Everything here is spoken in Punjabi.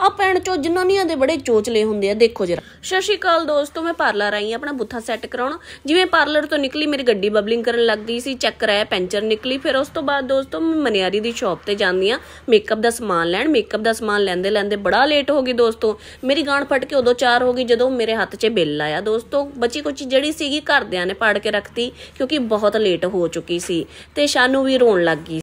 ਆ ਪੈਣ ਚੋ ਜਨਾਨੀਆਂ ਦੇ ਬੜੇ ਚੋਚਲੇ ਹੁੰਦੇ ਆ ਦੇਖੋ ਜਰਾ ਸ਼ਸ਼ੀ ਸ਼੍ਰੀ ਦੋਸਤੋ ਮੈਂ ਪਾਰਲਰ ਆਈ ਆਪਣਾ ਬੁੱਥਾ ਸੈੱਟ ਕਰਾਉਣ ਜਿਵੇਂ ਪਾਰਲਰ ਤੋਂ ਨਿਕਲੀ ਮੇਰੀ ਗੱਡੀ ਬਬਲਿੰਗ ਕਰਨ ਲੱਗ ਗਈ ਸੀ ਚੈੱਕ ਕਰਾਇਆ ਪੈਂਚਰ ਨਿਕਲੀ ਫਿਰ ਉਸ ਤੋਂ ਬਾਅਦ ਦੋਸਤੋ ਮੈਂ ਮਨਿਆਰੀ ਦੀ ਸ਼ਾਪ ਤੇ ਜਾਂਦੀ ਆ ਮੇਕਅਪ ਦਾ ਸਮਾਨ ਲੈਣ ਮੇਕਅਪ ਦਾ ਸਮਾਨ ਲੈਂਦੇ ਲੈਂਦੇ ਬੜਾ ਲੇਟ ਹੋ ਗਈ ਦੋਸਤੋ ਮੇਰੀ ਗਾਂਡ ਫਟ ਕੇ ਉਦੋਂ ਚਾਰ ਹੋ ਗਈ ਜਦੋਂ ਮੇਰੇ ਹੱਥ 'ਚ ਬਿੱਲ ਆਇਆ ਦੋਸਤੋ ਬਚੀ ਕੁਚੀ ਜਿਹੜੀ ਸੀਗੀ ਘਰਦਿਆਂ ਨੇ ਪਾੜ ਕੇ ਰੱਖਤੀ ਕਿਉਂਕਿ ਬਹੁਤ ਲੇਟ ਹੋ ਚੁੱਕੀ ਸੀ ਤੇ ਸ਼ਾਨੂ ਵੀ ਰੋਣ ਲੱਗ ਗਈ